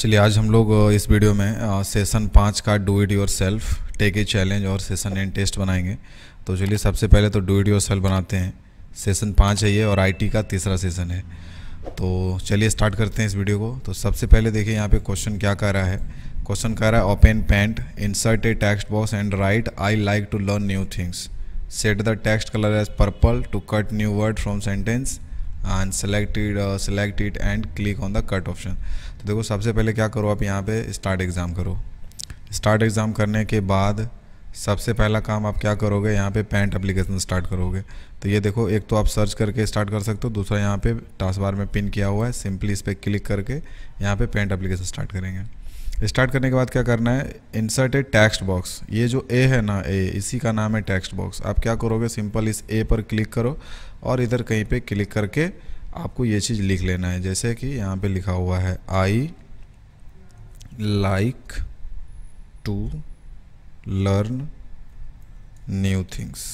चलिए आज हम लोग इस वीडियो में सेशन पाँच का do it yourself take a challenge और सेशन एंड टेस्ट बनाएंगे तो चलिए सबसे पहले तो डू इट योर सेल्फ बनाते हैं सेशन पाँच है ये और आई का तीसरा सेशन है तो चलिए स्टार्ट करते हैं इस वीडियो को तो सबसे पहले देखिए यहाँ पे क्वेश्चन क्या कह रहा है क्वेश्चन कह रहा है open paint insert a text box and write I like to learn new things set the text colour as purple to cut new word from sentence and selected select it and click on the cut option तो देखो सबसे पहले क्या करो आप यहाँ पे start exam करो स्टार्ट एग्ज़ाम करने के बाद सबसे पहला काम आप क्या करोगे यहाँ पे पेंट एप्लीकेशन स्टार्ट करोगे तो ये देखो एक तो आप सर्च करके स्टार्ट कर सकते हो दूसरा यहाँ पे टास्क बार में पिन किया हुआ है सिंपली इस पर क्लिक करके यहाँ पे पेंट एप्लीकेशन स्टार्ट करेंगे स्टार्ट करने के बाद क्या करना है इंसर्ट ए टेक्स्ट बॉक्स ये जो ए है ना ए इसी का नाम है टेक्स्ट बॉक्स आप क्या करोगे सिंपल इस ए पर क्लिक करो और इधर कहीं पर क्लिक करके आपको ये चीज़ लिख लेना है जैसे कि यहाँ पे लिखा हुआ है I like to learn new things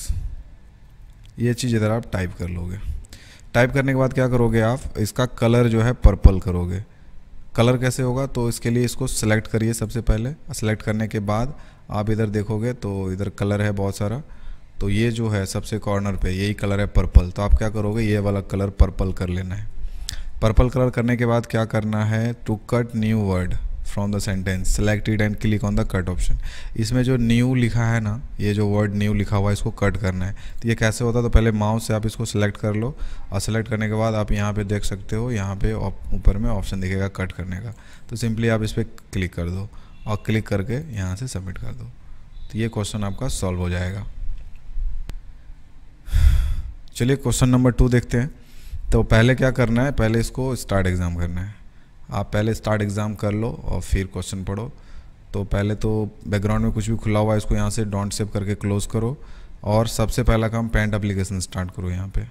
ये चीज़ इधर आप टाइप कर लोगे टाइप करने के बाद क्या करोगे आप इसका कलर जो है पर्पल करोगे कलर कैसे होगा तो इसके लिए इसको सेलेक्ट करिए सबसे पहले सेलेक्ट करने के बाद आप इधर देखोगे तो इधर कलर है बहुत सारा तो ये जो है सबसे कॉर्नर पे यही कलर है पर्पल तो आप क्या करोगे ये वाला कलर पर्पल कर लेना है पर्पल कलर करने के बाद क्या करना है to cut new word from the sentence selected and click on the cut option इसमें जो न्यू लिखा है ना ये जो वर्ड न्यू लिखा हुआ है इसको कट करना है तो ये कैसे होता है तो पहले माउस से आप इसको सेलेक्ट कर लो और सेलेक्ट करने के बाद आप यहाँ पे देख सकते हो यहाँ पे ऊपर में ऑप्शन दिखेगा कट करने का तो सिंपली आप इस पर क्लिक कर दो और क्लिक करके यहाँ से सबमिट कर दो तो ये क्वेश्चन आपका सॉल्व हो जाएगा चलिए क्वेश्चन नंबर टू देखते हैं तो पहले क्या करना है पहले इसको स्टार्ट एग्ज़ाम करना है आप पहले स्टार्ट एग्ज़ाम कर लो और फिर क्वेश्चन पढ़ो तो पहले तो बैकग्राउंड में कुछ भी खुला हुआ है इसको यहाँ से डॉन्ट सेव करके क्लोज़ करो और सबसे पहला काम पेंट अप्लीकेशन स्टार्ट करो यहाँ पे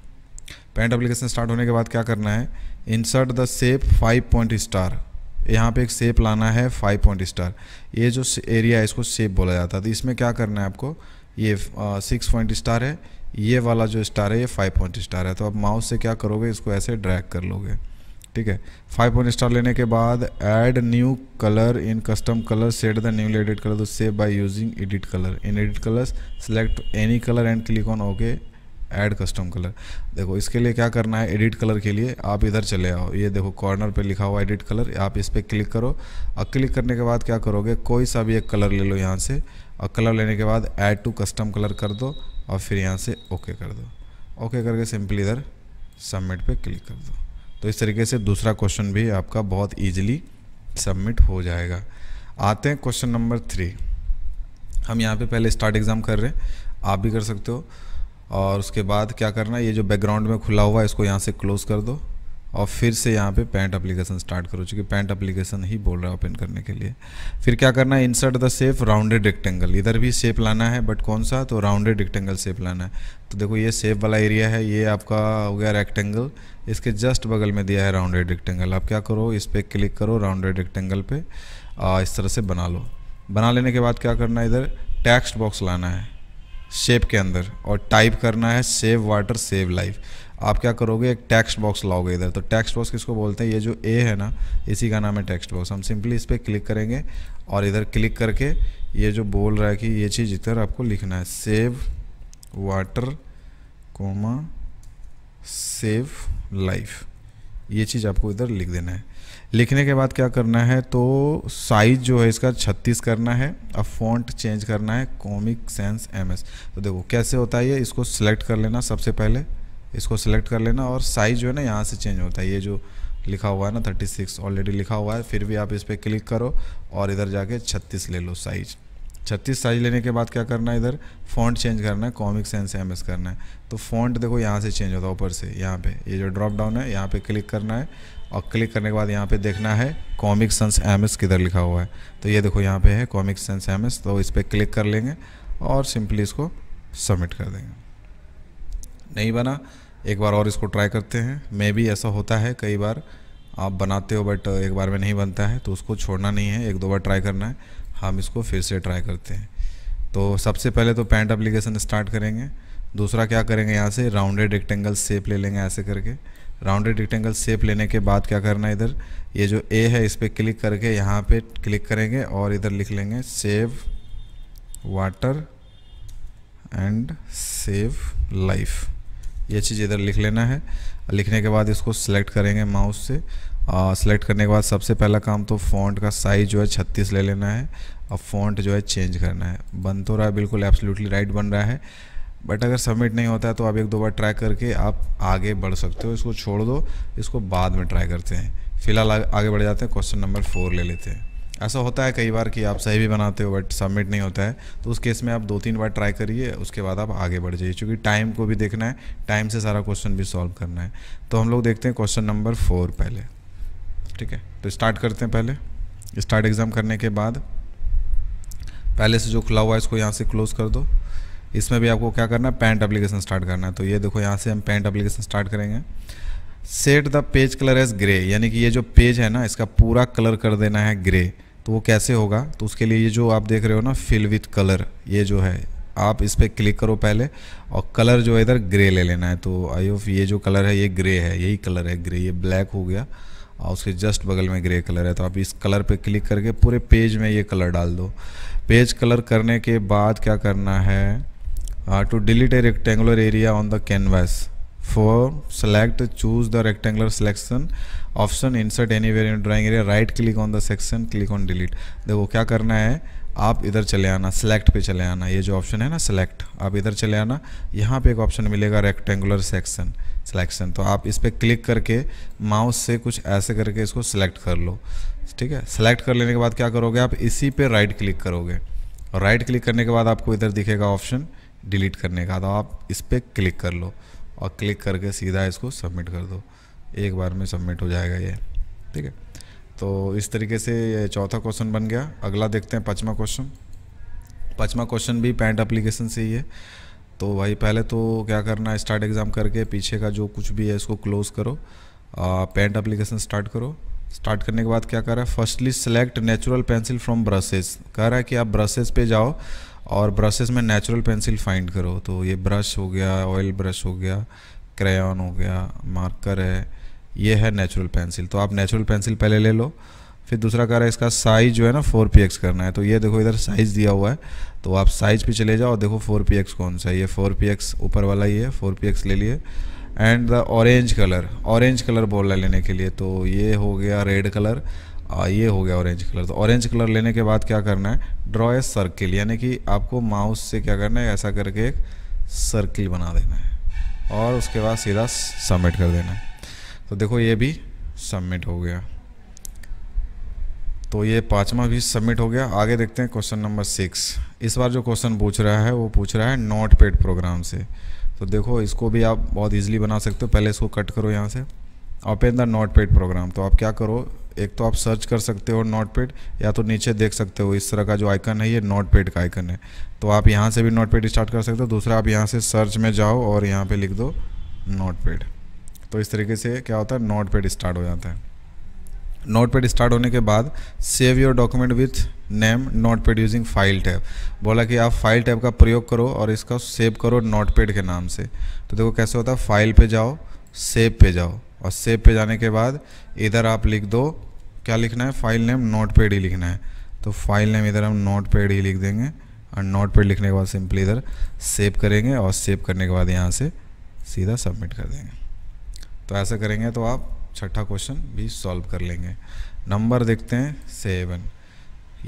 पेंट अप्लीकेशन स्टार्ट होने के बाद क्या करना है insert the shape five point star यहाँ पे एक सेप लाना है फाइव पॉइंट स्टार ये जो एरिया है इसको सेप बोला जाता है तो इसमें क्या करना है आपको ये सिक्स पॉइंट स्टार है ये वाला जो स्टार है ये फाइव पॉइंट स्टार है तो आप माउस से क्या करोगे इसको ऐसे ड्रैग कर लोगे ठीक है फाइव पॉइंट स्टार लेने के बाद add new colour in custom colour set the new edit colour to save by using edit colour in edit colour select any colour and click on okay add custom colour देखो इसके लिए क्या करना है edit colour के लिए आप इधर चले आओ ये देखो कॉर्नर पे लिखा हुआ एडिट कलर आप इस पर क्लिक करो और क्लिक करने के बाद क्या करोगे कोई सा भी एक कलर ले लो यहाँ से और कलर लेने के बाद ऐड टू कस्टम कलर कर दो और फिर यहाँ से ओके कर दो ओके करके सिंपली इधर सबमिट पे क्लिक कर दो तो इस तरीके से दूसरा क्वेश्चन भी आपका बहुत ईजिली सबमिट हो जाएगा आते हैं क्वेश्चन नंबर थ्री हम यहाँ पे पहले स्टार्ट एग्ज़ाम कर रहे हैं आप भी कर सकते हो और उसके बाद क्या करना है ये जो बैकग्राउंड में खुला हुआ है इसको यहाँ से क्लोज़ कर दो और फिर से यहाँ पे पैंट अप्लीकेशन स्टार्ट करो चूँकि पैंट अप्लीकेशन ही बोल रहा है ओपन करने के लिए फिर क्या करना है insert the shape rounded rectangle इधर भी सेप लाना है बट कौन सा तो राउंडेड रेक्टेंगल सेप लाना है तो देखो ये सेप वाला एरिया है ये आपका हो गया रेक्टेंगल इसके जस्ट बगल में दिया है राउंडेड रेक्टेंगल आप क्या करो इस पर क्लिक करो राउंडेड रेक्टेंगल पे आ, इस तरह से बना लो बना लेने के बाद क्या करना है इधर टेक्स्ट बॉक्स लाना है शेप के अंदर और टाइप करना है सेव वाटर सेव लाइफ आप क्या करोगे एक टेक्स्ट बॉक्स लाओगे इधर तो टेक्स्ट बॉक्स किसको बोलते हैं ये जो ए है ना इसी का नाम है टेक्स्ट बॉक्स हम सिंपली इस पर क्लिक करेंगे और इधर क्लिक करके ये जो बोल रहा है कि ये चीज़ इधर आपको लिखना है save water comma save life ये चीज़ आपको इधर लिख देना है लिखने के बाद क्या करना है तो साइज जो है इसका 36 करना है अब फॉन्ट चेंज करना है कॉमिक सेंस एमएस तो देखो कैसे होता है ये इसको सिलेक्ट कर लेना सबसे पहले इसको सिलेक्ट कर लेना और साइज़ जो है ना यहाँ से चेंज होता है ये जो लिखा हुआ है ना थर्टी सिक्स ऑलरेडी लिखा हुआ है फिर भी आप इस पर क्लिक करो और इधर जाके छत्तीस ले लो साइज़ छत्तीस साइज लेने के बाद क्या करना है इधर फॉन्ट चेंज करना है कॉमिक सेंस एम एस करना है तो फॉन्ट देखो यहाँ से चेंज होता है ऊपर से यहाँ पे ये जो ड्रॉप डाउन है यहाँ पे क्लिक करना है और क्लिक करने के बाद यहाँ पे देखना है कॉमिक सेंस एम एस किधर लिखा हुआ है तो ये देखो यहाँ पे है कॉमिक सेंस एम एस तो इस पर क्लिक कर लेंगे और सिंपली इसको सबमिट कर देंगे नहीं बना एक बार और इसको ट्राई करते हैं मे भी ऐसा होता है कई बार आप बनाते हो बट एक बार में नहीं बनता है तो उसको छोड़ना नहीं है एक दो बार ट्राई करना है हम इसको फिर से ट्राई करते हैं तो सबसे पहले तो पैंट अप्लीकेशन स्टार्ट करेंगे दूसरा क्या करेंगे यहाँ से राउंडेड रेक्टेंगल सेप ले लेंगे ऐसे करके राउंडेड रेक्टेंगल सेप लेने के बाद क्या करना है इधर ये जो ए है इस पर क्लिक करके यहाँ पे क्लिक करेंगे और इधर लिख लेंगे save water and save life ये चीज़ इधर लिख लेना है लिखने के बाद इसको सिलेक्ट करेंगे माउस से सिलेक्ट करने के बाद सबसे पहला काम तो फॉन्ट का साइज़ जो है छत्तीस ले लेना है और फॉन्ट जो है चेंज करना है बन तो रहा है बिल्कुल एब्सोल्युटली राइट बन रहा है बट अगर सबमिट नहीं होता है तो आप एक दो बार ट्राई करके आप आगे बढ़ सकते हो इसको छोड़ दो इसको बाद में ट्राई करते हैं फिलहाल आगे बढ़ जाते हैं क्वेश्चन नंबर फोर ले लेते हैं ऐसा होता है कई बार कि आप सही भी बनाते हो बट सबमिट नहीं होता है तो उस केस में आप दो तीन बार ट्राई करिए उसके बाद आप आगे बढ़ जाइए क्योंकि टाइम को भी देखना है टाइम से सारा क्वेश्चन भी सॉल्व करना है तो हम लोग देखते हैं क्वेश्चन नंबर फोर पहले ठीक है तो स्टार्ट करते हैं पहले स्टार्ट एग्ज़ाम करने के बाद पहले से जो खुला हुआ है इसको यहाँ से क्लोज़ कर दो इसमें भी आपको क्या करना है पेंट अप्लीकेशन स्टार्ट करना है तो ये देखो यहाँ से हम पेंट अप्लीकेशन स्टार्ट करेंगे set the page colour as grey यानी कि ये जो पेज है ना इसका पूरा कलर कर देना है ग्रे तो वो कैसे होगा तो उसके लिए ये जो आप देख रहे हो ना फिल विथ कलर ये जो है आप इस पर क्लिक करो पहले और कलर जो है इधर ग्रे ले लेना है तो आई होप ये जो कलर है ये ग्रे है यही कलर है ग्रे ये ब्लैक हो गया और उसके जस्ट बगल में ग्रे कलर है तो आप इस कलर पे क्लिक करके पूरे पेज में ये कलर डाल दो पेज कलर करने के बाद क्या करना है to delete a rectangular area on the canvas for select choose the rectangular selection option insert anywhere in drawing area right click on the section click on delete देखो क्या करना है आप इधर चले आना सेलेक्ट पे चले आना ये जो ऑप्शन है ना सेलेक्ट आप इधर चले आना यहाँ पे एक ऑप्शन मिलेगा रेक्टेंगुलर सेक्शन सिलेक्शन तो आप इस पर क्लिक करके माउस से कुछ ऐसे करके इसको सेलेक्ट कर लो ठीक है सेलेक्ट कर लेने के बाद क्या करोगे आप इसी पे राइट क्लिक करोगे और राइट क्लिक करने के बाद आपको इधर दिखेगा ऑप्शन डिलीट करने का तो आप इस पर क्लिक कर लो और क्लिक करके सीधा इसको सबमिट कर दो एक बार में सबमिट हो जाएगा ये ठीक है तो इस तरीके से ये चौथा क्वेश्चन बन गया अगला देखते हैं पाँचवा क्वेश्चन पाँचवा क्वेश्चन भी पैंट अप्लीकेशन से ही है तो भाई पहले तो क्या करना है स्टार्ट एग्ज़ाम करके पीछे का जो कुछ भी है इसको क्लोज करो पेंट अप्लीकेशन स्टार्ट करो स्टार्ट करने के बाद क्या कर रहा है firstly select natural pencil from brushes कह रहा है कि आप ब्रशेज पे जाओ और ब्रशेस में नेचुरल पेंसिल फाइंड करो तो ये ब्रश हो गया ऑयल ब्रश हो गया क्रेयॉन हो गया मार्कर है ये है नेचुरल पेंसिल तो आप नेचुरल पेंसिल पहले ले लो फिर दूसरा कह रहा है इसका साइज जो है ना फोर पी एक्स करना है तो ये देखो इधर साइज़ दिया हुआ है तो आप साइज पे चले जाओ और देखो फोर पी एक्स कौन सा है ये फोर पी एक्स ऊपर वाला ही है फोर पी एक्स ले लिए and the orange colour orange colour बोल रहा है लेने के लिए तो ये हो गया रेड कलर आ, ये हो गया ऑरेंज कलर तो ऑरेंज कलर लेने के बाद क्या करना है ड्रॉ ए सर्किल यानी कि आपको माउस से क्या करना है ऐसा करके एक सर्किल बना देना है और उसके बाद सीधा सबमिट कर देना है तो देखो ये भी सबमिट हो गया तो ये पाँचवा भी सबमिट हो गया आगे देखते हैं क्वेश्चन नंबर सिक्स इस बार जो क्वेश्चन पूछ रहा है वो पूछ रहा है नोट पेड प्रोग्राम से तो देखो इसको भी आप बहुत ईजिली बना सकते हो पहले इसको कट करो यहाँ से open the notepad program तो आप क्या करो एक तो आप सर्च कर सकते हो नोट पेड या तो नीचे देख सकते हो इस तरह का जो आइकन है ये नोट पेड का आइकन है तो आप यहाँ से भी नोट पेड स्टार्ट कर सकते हो दूसरा आप यहाँ से सर्च में जाओ और यहाँ पे लिख दो नोट पेड तो इस तरीके से क्या होता है नोट पेड स्टार्ट हो जाता है नोट पेड स्टार्ट होने के बाद save your document with name notepad using file tab बोला कि आप फाइल टैब का प्रयोग करो और इसका सेव करो नोट पेड के नाम से तो देखो कैसे होता है फाइल पे जाओ सेव पे जाओ और सेव पे जाने के बाद इधर आप लिख दो क्या लिखना है फाइल नेम नोट पेड ही लिखना है तो फाइल नेम इधर हम नोट पेड ही लिख देंगे और नोट पेड लिखने के बाद सिंपली इधर सेव करेंगे और सेव करने के बाद यहाँ से सीधा सबमिट कर देंगे तो ऐसा करेंगे तो आप छठा क्वेश्चन भी सॉल्व कर लेंगे नंबर देखते हैं सेवन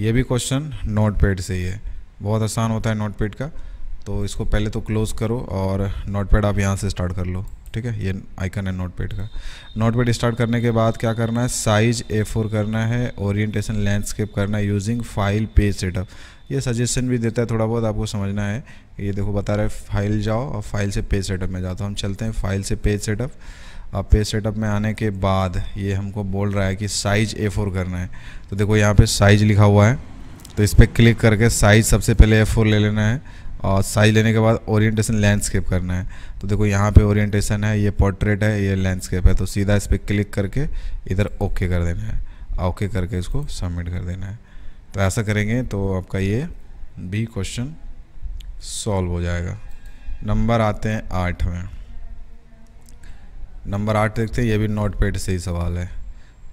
ये भी क्वेश्चन नोट पेड से ही है बहुत आसान होता है नोट पेड का तो इसको पहले तो क्लोज़ करो और नोट पेड आप यहाँ से स्टार्ट कर लो ठीक है ये आइकन है नोट पेड का नोट स्टार्ट करने के बाद क्या करना है साइज ए फोर करना है ओरिएंटेशन लैंडस्केप करना है यूजिंग फाइल पेज सेटअप ये सजेशन भी देता है थोड़ा बहुत आपको समझना है ये देखो बता रहा है फाइल जाओ और फाइल से पेज सेटअप में जाओ तो हम चलते हैं फाइल से पेज सेटअप अब पेज सेटअप में आने के बाद ये हमको बोल रहा है कि साइज ए फोर करना है तो देखो यहाँ पे साइज लिखा हुआ है तो इस पर क्लिक करके साइज सबसे पहले ए फोर ले लेना है और साइज लेने के बाद ओरिएंटेशन लैंडस्केप करना है तो देखो यहाँ पे ओरिएंटेशन है ये पोर्ट्रेट है ये लैंडस्केप है तो सीधा इस पर क्लिक करके इधर ओके कर देना है ओके करके इसको सबमिट कर देना है तो ऐसा करेंगे तो आपका ये भी क्वेश्चन सॉल्व हो जाएगा नंबर आते हैं आठ में नंबर आठ देखते हैं ये भी नोट पैड से ही सवाल है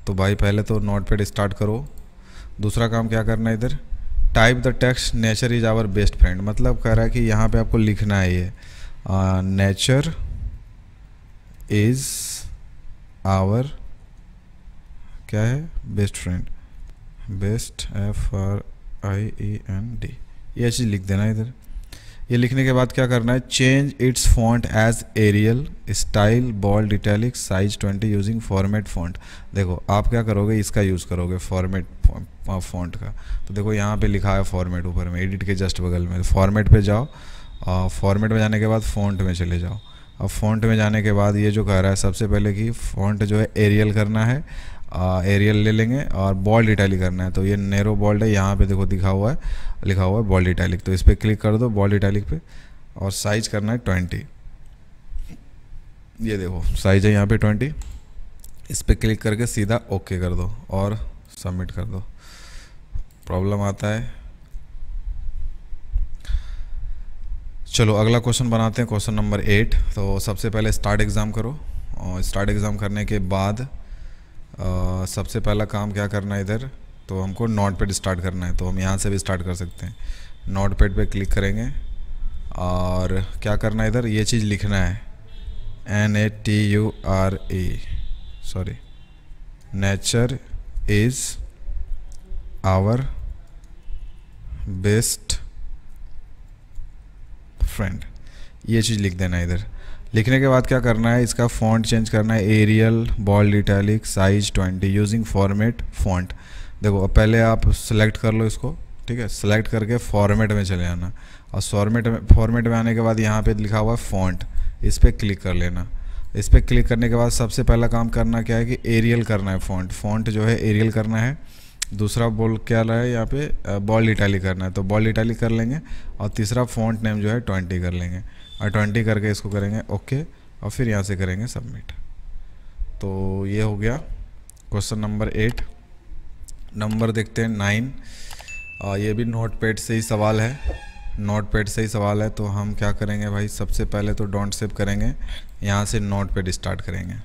तो भाई पहले तो नोट पेड स्टार्ट करो दूसरा काम क्या करना है इधर type the text nature is our best friend मतलब कह रहा है कि यहाँ पे आपको लिखना है ये नेचर इज़ आवर क्या है best friend best F R I E N D ये चीज़ लिख देना इधर ये लिखने के बाद क्या करना है change its font as Arial style bold italic size 20 using format font देखो आप क्या करोगे इसका यूज़ करोगे फॉर्मेट फॉन्ट का तो देखो यहाँ पे लिखा है फॉर्मेट ऊपर में एडिट के जस्ट बगल में फॉर्मेट पे जाओ फॉर्मेट में जाने के बाद फॉन्ट में चले जाओ अब फॉन्ट में जाने के बाद ये जो कह रहा है सबसे पहले कि फॉन्ट जो है एरियल करना है एरियल ले लेंगे और बॉल्ड इटैलिक करना है तो ये नेरो बॉल्ड है यहाँ पे देखो दिखा हुआ है लिखा हुआ है बॉल्ड इटैलिक तो इस पर क्लिक कर दो बॉल्ड इटैलिक पे और साइज करना है ट्वेंटी ये देखो साइज है यहाँ पे ट्वेंटी इस पर क्लिक करके सीधा ओके कर दो और सबमिट कर दो प्रॉब्लम आता है चलो अगला क्वेश्चन बनाते हैं क्वेश्चन नंबर एट तो सबसे पहले स्टार्ट एग्ज़ाम करो और स्टार्ट एग्ज़ाम करने के बाद सबसे पहला काम क्या करना है इधर तो हमको नोट पेड स्टार्ट करना है तो हम यहाँ से भी स्टार्ट कर सकते हैं नोट पेड पर क्लिक करेंगे और क्या करना है इधर ये चीज़ लिखना है N A T U R A sorry nature is our best friend ये चीज़ लिख देना इधर लिखने के बाद क्या करना है इसका फॉन्ट चेंज करना है Arial bold italic size 20 using format font देखो पहले आप सेलेक्ट कर लो इसको ठीक है सेलेक्ट करके फॉर्मेट में चले जाना और फॉर्मेट में फॉर्मेट में आने के बाद यहाँ पे लिखा हुआ है फॉन्ट इस पर क्लिक कर लेना इस पर क्लिक करने के बाद सबसे पहला काम करना क्या है कि एरियल करना है फॉन्ट फॉन्ट जो है एरियल करना है दूसरा बोल क्या रहा है यहाँ पे बॉल इटैली करना है तो बॉल इटैली कर लेंगे और तीसरा फॉन्ट नेम जो है ट्वेंटी कर लेंगे और ट्वेंटी करके इसको करेंगे ओके और फिर यहाँ से करेंगे सबमिट तो ये हो गया क्वेश्चन नंबर एट नंबर देखते हैं नाइन ये भी नोट पैड से ही सवाल है नोट पैड से ही सवाल है तो हम क्या करेंगे भाई सबसे पहले तो डोंट सेव करेंगे यहाँ से नोट पैड स्टार्ट करेंगे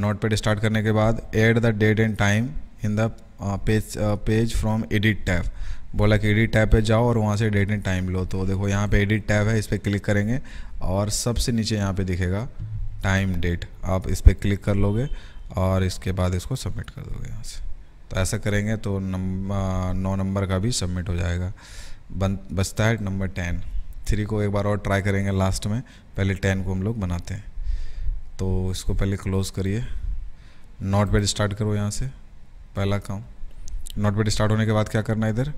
नोट पैड स्टार्ट करने के बाद add the date and time in the page page from edit tab बोला कि एडिट टैब पे जाओ और वहाँ से डेट एंड टाइम लो तो देखो यहाँ पे एडिट टैब है इस पर क्लिक करेंगे और सबसे नीचे यहाँ पे दिखेगा टाइम डेट आप इस पर क्लिक कर लोगे और इसके बाद इसको सबमिट कर दोगे यहाँ से तो ऐसा करेंगे तो नंबर नौ नंबर का भी सबमिट हो जाएगा बन बचता है नंबर टेन थ्री को एक बार और ट्राई करेंगे लास्ट में पहले टेन को हम लोग बनाते हैं तो इसको पहले क्लोज़ करिए नोट स्टार्ट करो यहाँ से पहला काम नोट स्टार्ट होने के बाद क्या करना है इधर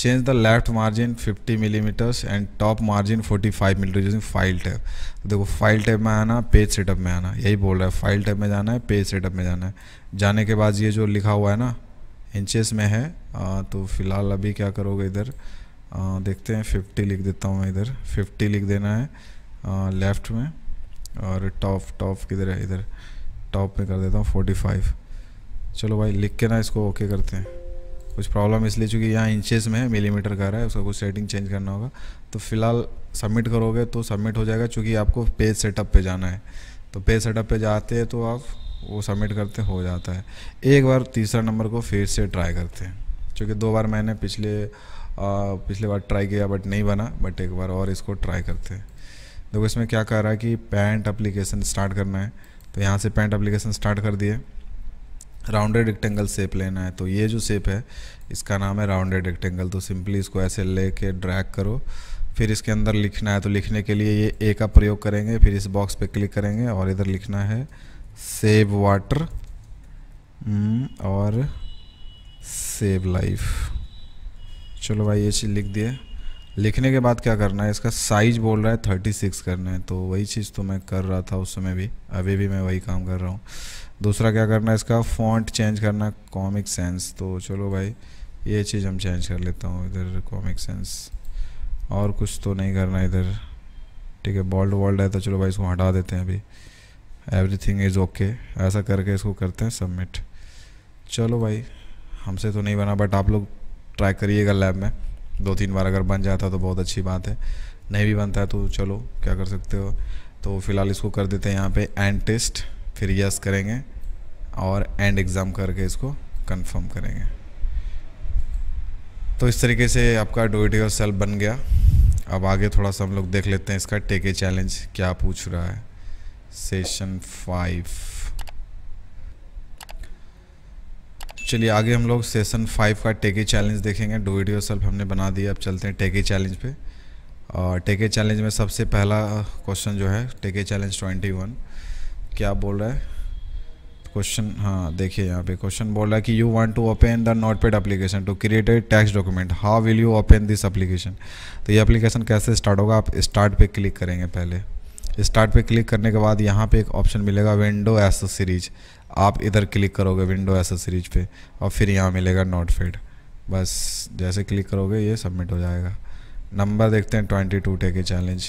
change the left margin 50 millimeters and top margin 45 millimeters using file tab तो देखो फाइल टैप में आना पेज सेटअप में आना यही बोल रहा है फाइल टैब में जाना है पेज सेटअप में जाना है जाने के बाद ये जो लिखा हुआ है ना इंचेस में है आ, तो फिलहाल अभी क्या करोगे इधर देखते हैं 50 लिख देता हूँ मैं इधर 50 लिख देना है आ, लेफ्ट में और टॉप टॉप किधर है इधर टॉप में कर देता हूँ 45 चलो भाई लिख के ना इसको ओके करते हैं कुछ प्रॉब्लम इसलिए चूँकि यहाँ इंचेस में है मिलीमीटर का रहा है उसका कुछ सेटिंग चेंज करना होगा तो फिलहाल सबमिट करोगे तो सबमिट हो जाएगा चूँकि आपको पेज सेटअप पे जाना है तो पेज सेटअप पे जाते हैं तो आप वो सबमिट करते हो जाता है एक बार तीसरा नंबर को फिर से ट्राई करते हैं चूँकि दो बार मैंने पिछले आ, पिछले बार ट्राई किया बट नहीं बना बट एक बार और इसको ट्राई करते हैं देखो इसमें क्या कह रहा है कि पैंट अप्लीकेशन स्टार्ट करना है तो यहाँ से पैंट अप्लीकेशन स्टार्ट कर दिए राउंडेड रेक्टेंगल शेप लेना है तो ये जो शेप है इसका नाम है राउंडेड रेक्टेंगल तो सिंपली इसको ऐसे ले कर ड्रैग करो फिर इसके अंदर लिखना है तो लिखने के लिए ये ए का प्रयोग करेंगे फिर इस बॉक्स पे क्लिक करेंगे और इधर लिखना है सेव वाटर हम्म, और सेव लाइफ चलो भाई ये चीज़ लिख दिए लिखने के बाद क्या करना है इसका साइज बोल रहा है थर्टी सिक्स करना है तो वही चीज़ तो मैं कर रहा था उस समय भी अभी भी मैं वही काम कर रहा हूँ दूसरा क्या करना है इसका फॉन्ट चेंज करना कॉमिक सेंस तो चलो भाई ये चीज़ हम चेंज कर लेता हूँ इधर कॉमिक सेंस और कुछ तो नहीं करना इधर ठीक है बॉल्ड वॉल्ड है तो चलो भाई इसको हटा देते हैं अभी एवरीथिंग इज़ ओके ऐसा करके इसको करते हैं सबमिट चलो भाई हमसे तो नहीं बना बट आप लोग ट्राई करिएगा लैब में दो तीन बार अगर बन जाता तो बहुत अच्छी बात है नहीं भी बनता है तो चलो क्या कर सकते हो तो फिलहाल इसको कर देते हैं यहाँ पे एंड टेस्ट फिर यस करेंगे और एंड एग्ज़ाम करके इसको कंफर्म करेंगे तो इस तरीके से आपका डो इट योर सेल्फ बन गया अब आगे थोड़ा सा हम लोग देख लेते हैं इसका टेके चैलेंज क्या पूछ रहा है सेशन फाइव चलिए आगे हम लोग सेशन फाइव का टेके चैलेंज देखेंगे डू इट योरसेल्फ हमने बना दिया अब चलते हैं टेके चैलेंज पे और टेके चैलेंज में सबसे पहला क्वेश्चन जो है टेके चैलेंज ट्वेंटी वन क्या बोल रहा है क्वेश्चन हाँ देखिए यहाँ पे क्वेश्चन बोल रहा है कि you want to open the notepad application to create a text document how will you open this application तो ये अप्लीकेशन कैसे स्टार्ट होगा आप स्टार्ट पे क्लिक करेंगे पहले स्टार्ट पे क्लिक करने के बाद यहाँ पे एक ऑप्शन मिलेगा विंडो एसेसरीज आप इधर क्लिक करोगे विंडो एसेसरीज पे और फिर यहाँ मिलेगा नोट फेड बस जैसे क्लिक करोगे ये सबमिट हो जाएगा नंबर देखते हैं ट्वेंटी टू टे के चैलेंज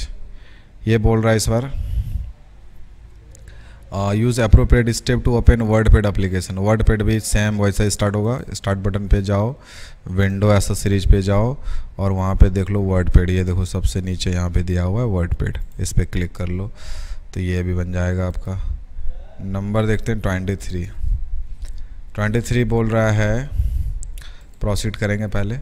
ये बोल रहा है इस बार use appropriate step to open wordpad application wordpad भी सेम वैसा ही स्टार्ट होगा स्टार्ट बटन पे जाओ विंडो एसेसरीज सीरीज पे जाओ और वहाँ पे देख लो वर्ड पेड ये देखो सबसे नीचे यहाँ पे दिया हुआ है वर्ड पेड इस पर क्लिक कर लो तो ये भी बन जाएगा आपका नंबर देखते हैं ट्वेंटी थ्री ट्वेंटी थ्री बोल रहा है प्रोसीड करेंगे पहले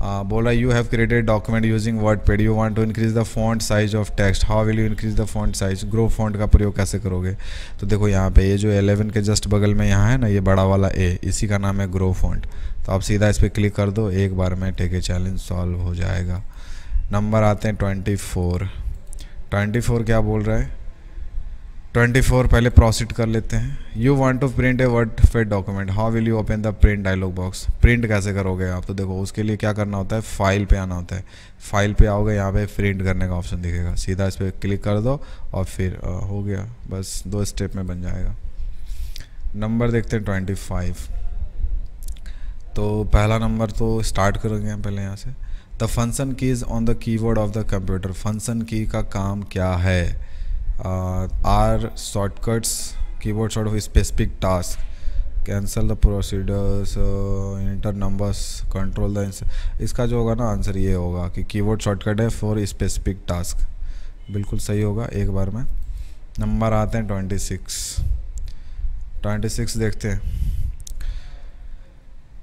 आ, बोला you have created document using wordpad you want to increase the font size of text how will you increase the font size grow font का प्रयोग कैसे करोगे तो देखो यहाँ पे ये जो 11 के जस्ट बगल में यहाँ है ना ये बड़ा वाला ए इसी का नाम है ग्रो फॉन्ट तो आप सीधा इस पर क्लिक कर दो एक बार में टेके चैलेंज सॉल्व हो जाएगा नंबर आते हैं ट्वेंटी फोर ट्वेंटी फोर क्या बोल रहा है ट्वेंटी फोर पहले प्रोसीड कर लेते हैं you want to print a wordpad document how will you open the print dialog box print कैसे करोगे आप तो देखो उसके लिए क्या करना होता है फाइल पे आना होता है फाइल पे आओगे यहाँ पे प्रिंट करने का ऑप्शन दिखेगा सीधा इस पर क्लिक कर दो और फिर आ, हो गया बस दो स्टेप में बन जाएगा नंबर देखते हैं ट्वेंटी फाइव तो पहला नंबर तो स्टार्ट करोगे हम पहले यहाँ से the key keys on the keyboard of the computer function key का काम क्या है are shortcuts keyboard short of specific task cancel the procedures enter numbers control the इसका जो होगा ना आंसर ये होगा कि कीबोर्ड शॉर्टकट है फॉर स्पेसिफिक टास्क बिल्कुल सही होगा एक बार में नंबर आते हैं ट्वेंटी सिक्स ट्वेंटी सिक्स देखते हैं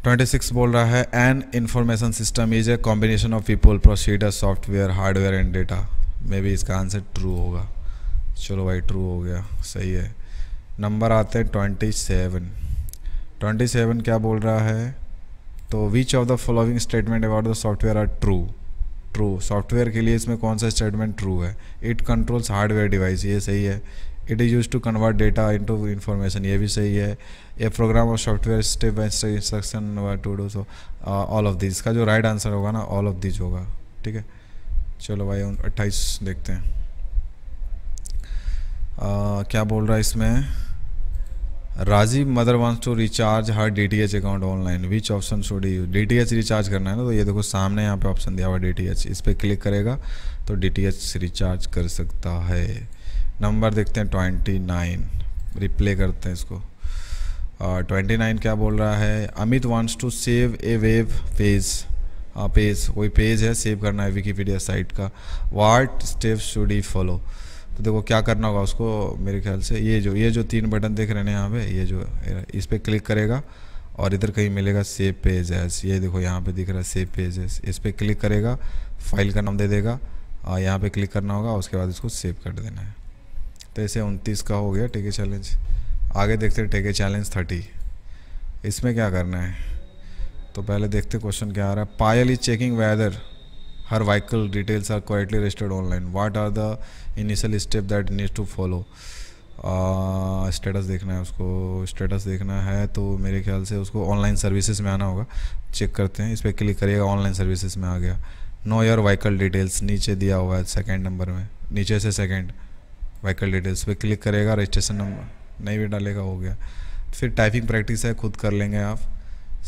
ट्वेंटी सिक्स बोल रहा है an information system is a combination of people procedure software hardware and data may be इसका आंसर ट्रू होगा चलो भाई ट्रू हो गया सही है नंबर आते हैं ट्वेंटी सेवन ट्वेंटी सेवन क्या बोल रहा है तो which of the following statement about the software are true true software के लिए इसमें कौन सा स्टेटमेंट ट्रू है इट कंट्रोल्स हार्डवेयर डिवाइस ये सही है it is use to convert data into information ये भी सही है a program or software step by step instruction to do so all of this इसका जो राइट right आंसर होगा ना ऑल ऑफ दिस होगा ठीक है चलो भाई अट्ठाईस देखते हैं क्या बोल रहा है इसमें Rajiv mother wants to recharge her D T H account online which option should you D T H recharge करना है ना तो ये देखो सामने यहाँ पे ऑप्शन दिया हुआ डी टी एच इस पर क्लिक करेगा तो डी टी एच रिचार्ज कर सकता है नंबर देखते हैं ट्वेंटी नाइन रिप्ले करते हैं इसको ट्वेंटी नाइन क्या बोल रहा है Amit wants to save a web page page कोई पेज है सेव करना है विकीपीडिया साइट का what step should he follow तो देखो क्या करना होगा उसको मेरे ख्याल से ये जो ये जो तीन बटन देख रहे हैं यहाँ पे ये जो इस पर क्लिक करेगा और इधर कहीं मिलेगा सेव पेज एस ये देखो यहाँ पे दिख रहा है सेव पेज एस इस पर क्लिक करेगा फाइल का नाम दे देगा और यहाँ पे क्लिक करना होगा उसके बाद इसको सेव कर देना है तो ऐसे उनतीस का हो गया टेके चैलेंज आगे देखते हैं टेके चैलेंज थर्टी इसमें क्या करना है तो पहले देखते क्वेश्चन क्या आ रहा है Payal is checking whether her vehicle details are correctly registered online what are the initial step that needs to follow status देखना है उसको स्टेटस देखना है तो मेरे ख्याल से उसको ऑनलाइन सर्विसेज में आना होगा चेक करते हैं इस पर क्लिक करिएगा ऑनलाइन सर्विसेज में आ गया नो योर वाइकल डिटेल्स नीचे दिया हुआ है सेकेंड नंबर में नीचे से सेकेंड वाइकल डिटेल्स पे क्लिक करेगा रजिस्ट्रेशन नंबर नहीं भी डालेगा हो गया फिर टाइपिंग प्रैक्टिस है खुद कर लेंगे आप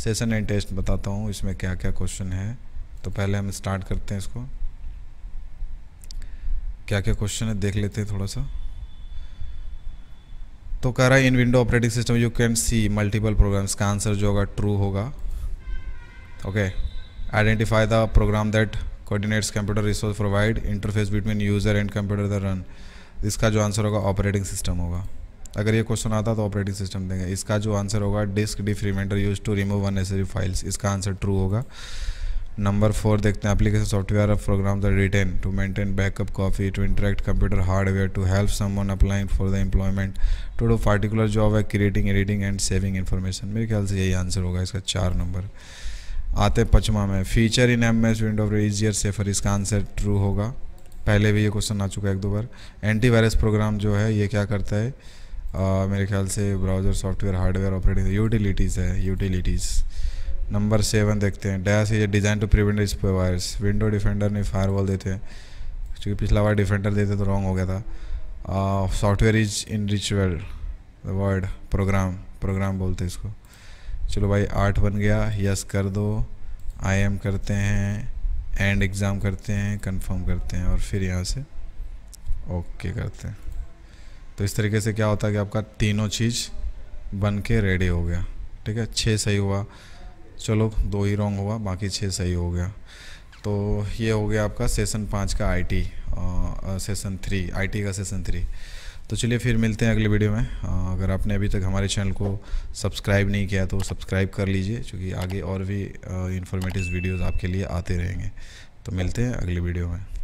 सेशन एंड टेस्ट बताता हूँ इसमें क्या क्या क्वेश्चन है तो पहले हम स्टार्ट करते हैं इसको क्या क्या क्वेश्चन है देख लेते हैं थोड़ा सा तो कह रहा है in window operating system you can see multiple programs का आंसर जो होगा ट्रू होगा okay identify the program that coordinates computer resource provide interface between user and computer the run इसका जो आंसर होगा ऑपरेटिंग सिस्टम होगा अगर ये क्वेश्चन आता तो ऑपरेटिंग सिस्टम देंगे इसका जो आंसर होगा disk defragmenter use to remove unnecessary files इसका आंसर ट्रू होगा नंबर फोर देखते हैं application software of program the written to maintain backup copy to interact computer hardware to help someone applying for the employment to do particular job है creating editing and saving information मेरे ख्याल से यही answer होगा इसका चार number आते पचमा में feature in M S window easier safer इसका आंसर ट्रू होगा पहले भी ये क्वेश्चन आ चुका है एक दो बार एंटीवायरस प्रोग्राम जो है ये क्या करता है आ, मेरे ख्याल से browser software hardware operating utilities है यूटिलिटीज़ नंबर सेवन देखते हैं this is design to prevent virus window defender ने फायर वॉल देते हैं क्योंकि पिछला बार डिफेंडर देते तो रॉन्ग हो गया था software is in virtual word program program बोलते हैं इसको चलो भाई आठ बन गया यस कर दो आई एम करते हैं एंड एग्ज़ाम करते हैं कंफर्म करते हैं और फिर यहाँ से ओके करते हैं तो इस तरीके से क्या होता है कि आपका तीनों चीज़ बन के रेडी हो गया ठीक है छः सही हुआ चलो दो ही रॉन्ग हुआ बाकी छः सही हो गया तो ये हो गया आपका सेशन पाँच का आईटी सेशन थ्री आईटी का सेशन थ्री तो चलिए फिर मिलते हैं अगले वीडियो में आ, अगर आपने अभी तक हमारे चैनल को सब्सक्राइब नहीं किया तो सब्सक्राइब कर लीजिए क्योंकि आगे और भी इन्फॉर्मेटिव वीडियोज़ आपके लिए आते रहेंगे तो मिलते हैं अगले वीडियो में